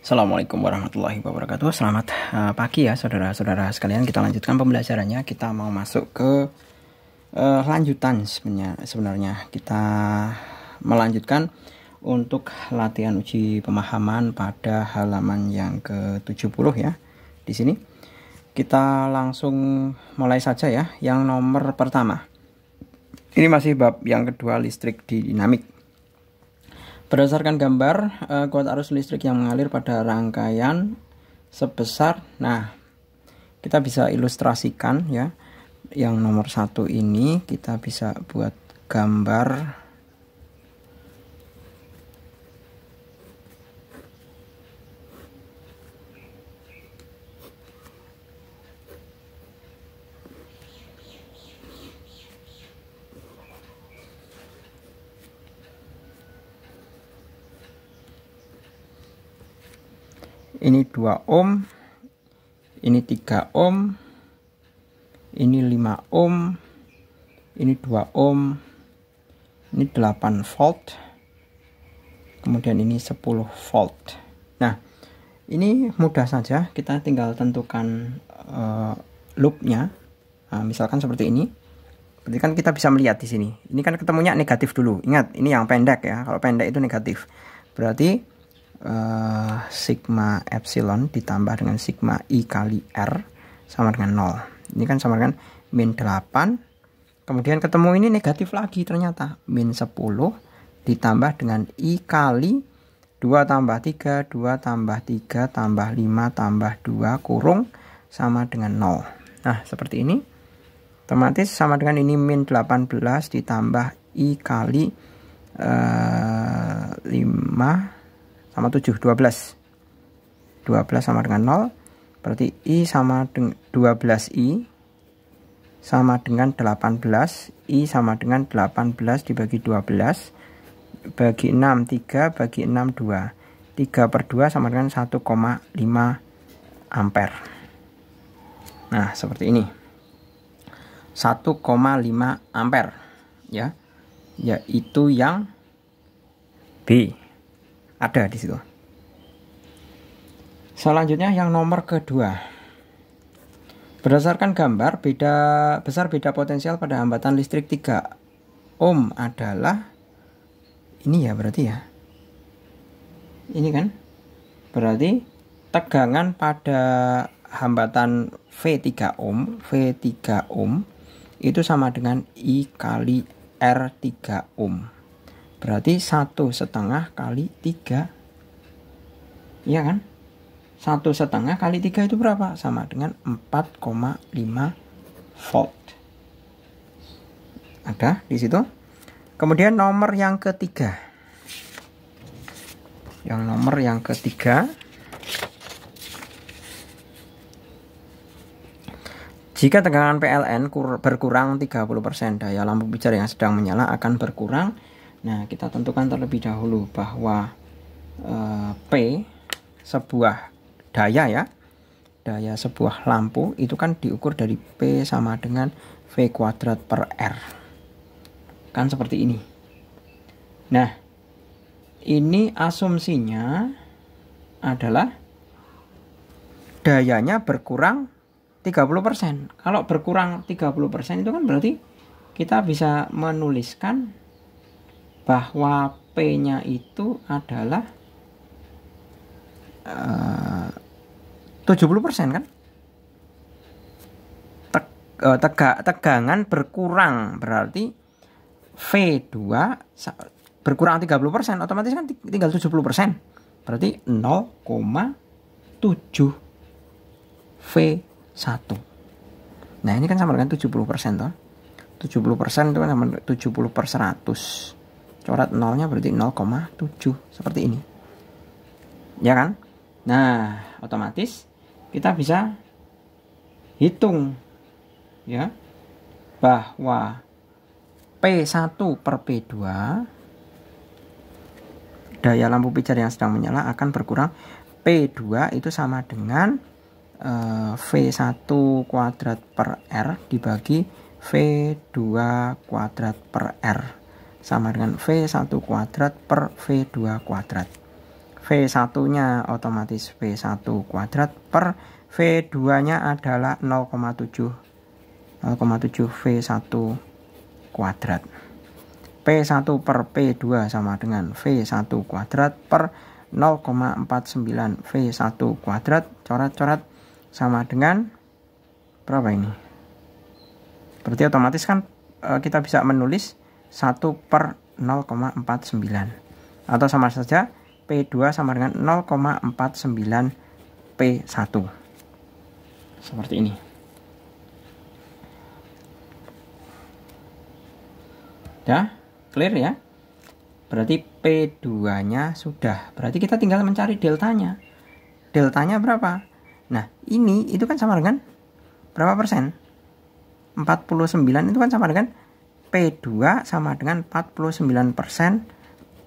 Assalamualaikum warahmatullahi wabarakatuh. Selamat eh, pagi ya saudara-saudara sekalian. Kita lanjutkan pembelajarannya. Kita mau masuk ke uh, lanjutan sebenarnya. Sebenarnya kita melanjutkan untuk latihan uji pemahaman pada halaman yang ke-70 ya. Di sini kita langsung mulai saja ya yang nomor pertama. Ini masih bab yang kedua listrik di dinamik. Berdasarkan gambar uh, kuat arus listrik yang mengalir pada rangkaian sebesar, nah kita bisa ilustrasikan ya, yang nomor satu ini kita bisa buat gambar ini 2 ohm ini 3 ohm ini 5 ohm ini 2 ohm ini 8 volt kemudian ini 10 volt nah ini mudah saja kita tinggal tentukan uh, loopnya nah, misalkan seperti ini berarti kan kita bisa melihat di sini ini kan ketemunya negatif dulu ingat ini yang pendek ya kalau pendek itu negatif berarti uh, sigma epsilon ditambah dengan sigma i kali r sama dengan 0 ini kan sama dengan min 8 kemudian ketemu ini negatif lagi ternyata min 10 ditambah dengan i kali 2 tambah 3 2 tambah 3 tambah 5 tambah 2 kurung sama dengan 0 nah seperti ini otomatis sama dengan ini min 18 ditambah i kali uh, eh, 5 sama 7 12 12 sama dengan 0 berarti I sama dengan 12I sama dengan 18 I sama dengan 18 dibagi 12 bagi 6 3 bagi 6 2 3 per 2 sama dengan 1,5 ampere nah seperti ini 1,5 ampere ya yaitu yang B ada di situ. Selanjutnya yang nomor kedua. Berdasarkan gambar, beda besar beda potensial pada hambatan listrik 3 ohm adalah ini ya berarti ya. Ini kan? Berarti tegangan pada hambatan V3 ohm, V3 ohm itu sama dengan I kali R3 ohm. Berarti satu setengah kali tiga, Iya kan? Satu setengah kali tiga itu berapa? Sama dengan 4,5 volt. Ada di situ. Kemudian nomor yang ketiga. Yang nomor yang ketiga. Jika tegangan PLN berkurang 30%, daya lampu pijar yang sedang menyala akan berkurang Nah, kita tentukan terlebih dahulu bahwa e, P sebuah daya ya. Daya sebuah lampu itu kan diukur dari P sama dengan V kuadrat per R. Kan seperti ini. Nah, ini asumsinya adalah dayanya berkurang 30%. Kalau berkurang 30% itu kan berarti kita bisa menuliskan bahwa P-nya itu adalah eh, uh, 70% kan? Teg, uh, tegangan berkurang berarti V2 berkurang 30% otomatis kan tinggal 70%. Berarti 0,7 V1. Nah, ini kan sama dengan 70% toh. 70% itu kan sama 70 per 100 coret nolnya berarti 0,7 seperti ini ya kan nah otomatis kita bisa hitung ya bahwa P1 per P2 daya lampu pijar yang sedang menyala akan berkurang P2 itu sama dengan uh, eh, V1 kuadrat per R dibagi V2 kuadrat per R sama dengan V1 kuadrat per V2 kuadrat. V1-nya otomatis V1 kuadrat per V2-nya adalah 0,7 0,7 V1 kuadrat. P1 per P2 sama dengan V1 kuadrat per 0,49 V1 kuadrat coret-coret sama dengan berapa ini? Berarti otomatis kan e, kita bisa menulis 1 per 0,49 atau sama saja P2 sama dengan 0,49 P1 seperti ini ya clear ya berarti P2 nya sudah berarti kita tinggal mencari deltanya deltanya berapa nah ini itu kan sama dengan berapa persen 49 itu kan sama dengan P2 sama dengan 49%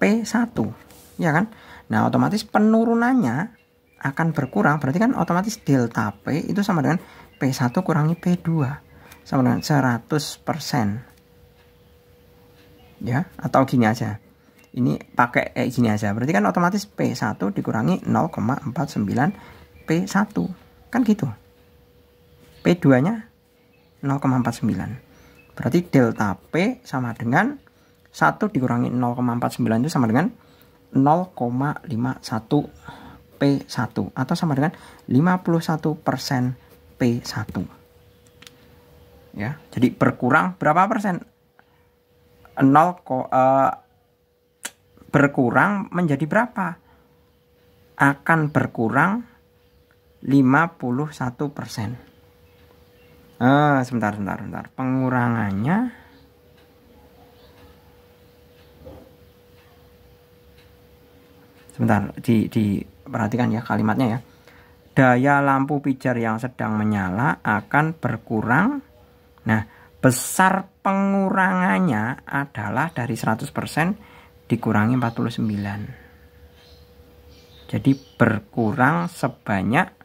P1. Ya kan? Nah, otomatis penurunannya akan berkurang. Berarti kan otomatis delta P itu sama dengan P1 kurangi P2. Sama dengan 100%. Ya, atau gini aja. Ini pakai eh, gini aja. Berarti kan otomatis P1 dikurangi 0,49 P1. Kan gitu. P2-nya 0,49. Berarti delta P sama dengan 1 dikurangi 0,49 itu sama dengan 0,51 P1 atau sama dengan 51% P1. Ya, jadi berkurang berapa persen? 0 uh, eh, berkurang menjadi berapa? Akan berkurang 51%. persen. Uh, sebentar, sebentar, sebentar. Pengurangannya Sebentar, di perhatikan ya kalimatnya ya. Daya lampu pijar yang sedang menyala akan berkurang. Nah, besar pengurangannya adalah dari 100% dikurangi 49. Jadi berkurang sebanyak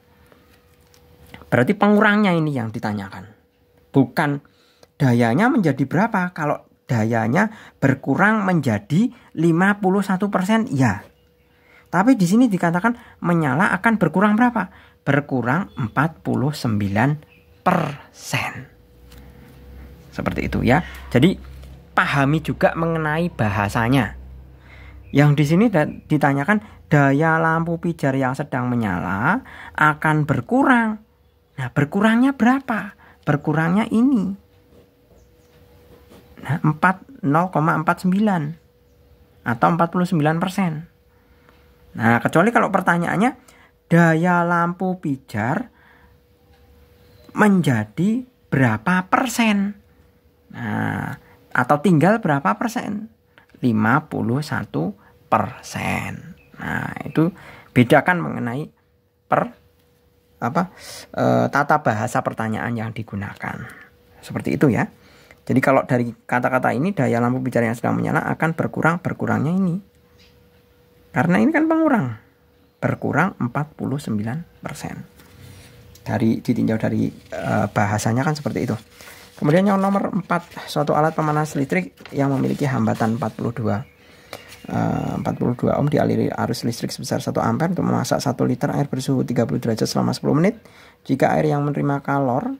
Berarti pengurangnya ini yang ditanyakan. Bukan dayanya menjadi berapa. Kalau dayanya berkurang menjadi 51% ya. Tapi di sini dikatakan menyala akan berkurang berapa? Berkurang 49 Seperti itu ya. Jadi pahami juga mengenai bahasanya. Yang di sini ditanyakan daya lampu pijar yang sedang menyala akan berkurang Nah, berkurangnya berapa? Berkurangnya ini. Nah, 0,49 atau 49 Nah, kecuali kalau pertanyaannya daya lampu pijar menjadi berapa persen? Nah, atau tinggal berapa persen? 51 persen. Nah, itu bedakan mengenai per apa e, tata bahasa pertanyaan yang digunakan. Seperti itu ya. Jadi kalau dari kata-kata ini daya lampu bicara yang sedang menyala akan berkurang berkurangnya ini. Karena ini kan pengurang. Berkurang 49%. Dari ditinjau dari e, bahasanya kan seperti itu. Kemudian yang nomor 4, suatu alat pemanas listrik yang memiliki hambatan 42 42 eh, ohm dialiri arus listrik sebesar 1 ampere untuk memasak 1 liter air bersuhu 30 derajat selama 10 menit. Jika air yang menerima kalor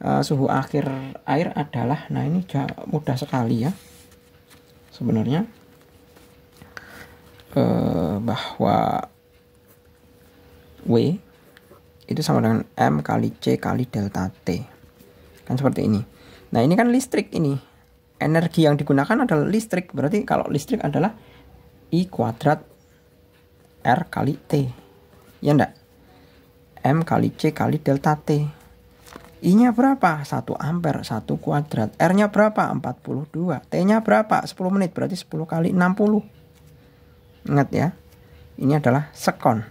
eh, suhu akhir air adalah nah ini mudah sekali ya. Sebenarnya eh, bahwa W itu sama dengan M kali C kali delta T. Kan seperti ini. Nah, ini kan listrik ini. Energi yang digunakan adalah listrik. Berarti kalau listrik adalah I kuadrat R kali T. Ya enggak? M kali C kali delta T. I-nya berapa? 1 ampere, 1 kuadrat. R-nya berapa? 42. T-nya berapa? 10 menit, berarti 10 kali 60. Ingat ya, ini adalah sekon.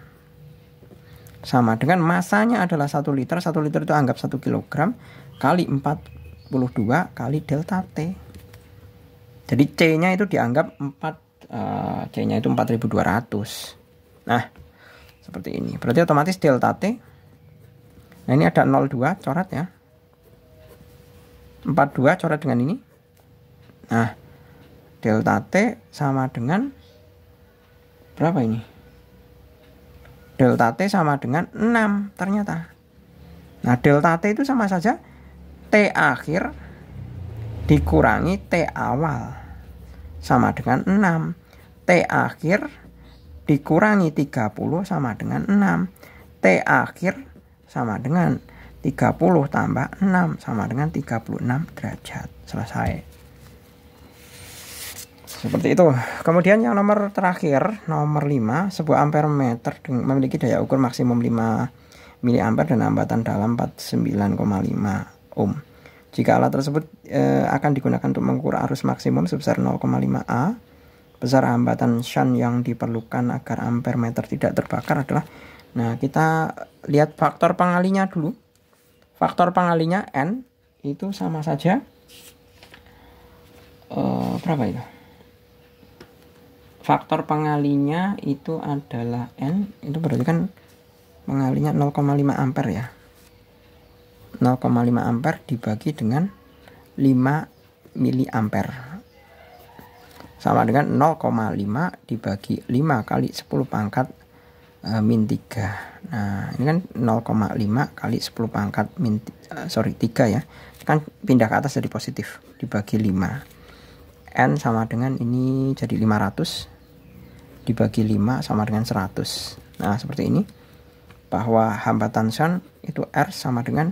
Sama dengan masanya adalah 1 liter, 1 liter itu anggap 1 kilogram, kali 42 kali delta T. Jadi C-nya itu dianggap 4 C-nya eh, itu 4200. Nah, seperti ini. Berarti otomatis delta T. Nah, ini ada 02 coret ya. 42 coret dengan ini. Nah, delta T sama dengan berapa ini? Delta T sama dengan 6 ternyata. Nah, delta T itu sama saja T akhir dikurangi T awal sama dengan 6. T akhir dikurangi 30 sama dengan 6. T akhir sama dengan 30 tambah 6 sama dengan 36 derajat. Selesai. Seperti itu. Kemudian yang nomor terakhir, nomor 5, sebuah meter memiliki daya ukur maksimum 5 mA dan hambatan dalam 49,5 ohm. Jika alat tersebut e, akan digunakan untuk mengukur arus maksimum sebesar 0,5A, besar hambatan shunt yang diperlukan agar ampere meter tidak terbakar adalah Nah, kita lihat faktor pengalinya dulu. Faktor pengalinya N itu sama saja e, berapa itu? Faktor pengalinya itu adalah N, itu berarti kan pengalinya 0,5 ampere ya. 0,5 ampere dibagi dengan 5 mili ampere sama dengan 0,5 dibagi 5 kali 10 pangkat e, min 3 nah ini kan 0,5 kali 10 pangkat min e, sorry 3 ya kan pindah ke atas jadi positif dibagi 5 N sama dengan ini jadi 500 dibagi 5 sama dengan 100 nah seperti ini bahwa hambatan son itu R sama dengan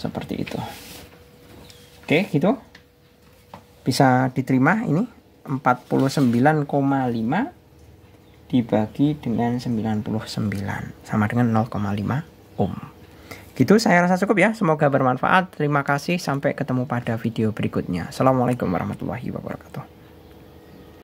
seperti itu oke gitu bisa diterima ini 49,5 dibagi dengan 99 sama dengan 0,5 ohm gitu saya rasa cukup ya semoga bermanfaat terima kasih sampai ketemu pada video berikutnya assalamualaikum warahmatullahi wabarakatuh